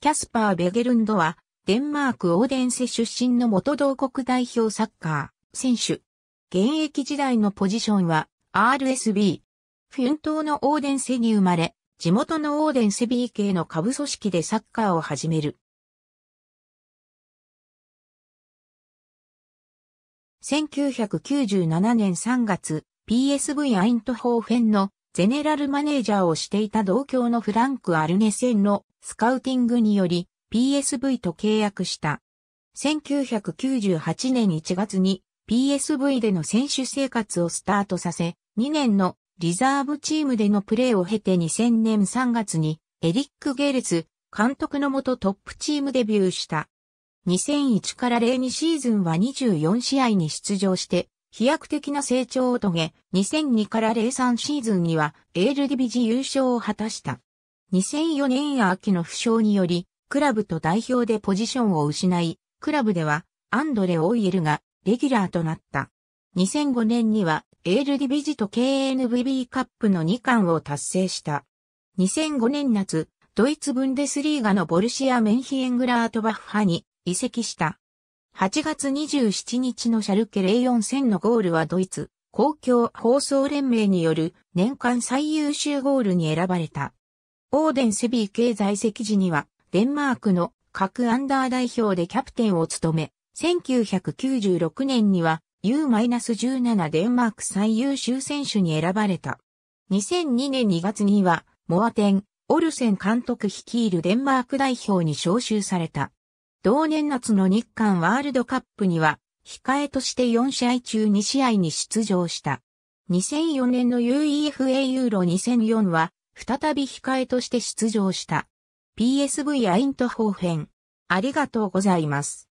キャスパー・ベゲルンドは、デンマーク・オーデンセ出身の元同国代表サッカー選手。現役時代のポジションは RSB。フュン島のオーデンセに生まれ、地元のオーデンセ B 系の下部組織でサッカーを始める。1997年3月、PSV アイントホーフェンのゼネラルマネージャーをしていた同郷のフランク・アルネセンのスカウティングにより PSV と契約した。1998年1月に PSV での選手生活をスタートさせ、2年のリザーブチームでのプレーを経て2000年3月にエリック・ゲレズ監督のもとトップチームデビューした。2001から02シーズンは24試合に出場して飛躍的な成長を遂げ、2002から03シーズンにはエールディビジ優勝を果たした。2004年秋の負傷により、クラブと代表でポジションを失い、クラブではアンドレ・オイエルがレギュラーとなった。2005年にはエールディビジと KNVB カップの2冠を達成した。2005年夏、ドイツブンデスリーガのボルシア・メンヒエングラートバッハに移籍した。8月27日のシャルケ04戦のゴールはドイツ公共放送連盟による年間最優秀ゴールに選ばれた。オーデンセビー経在籍時にはデンマークの各アンダー代表でキャプテンを務め、1996年には U-17 デンマーク最優秀選手に選ばれた。2002年2月にはモアテン、オルセン監督率いるデンマーク代表に招集された。同年夏の日韓ワールドカップには、控えとして4試合中2試合に出場した。2004年の UEFA ユーロ2004は、再び控えとして出場した。PSV アイントホーフェン。ありがとうございます。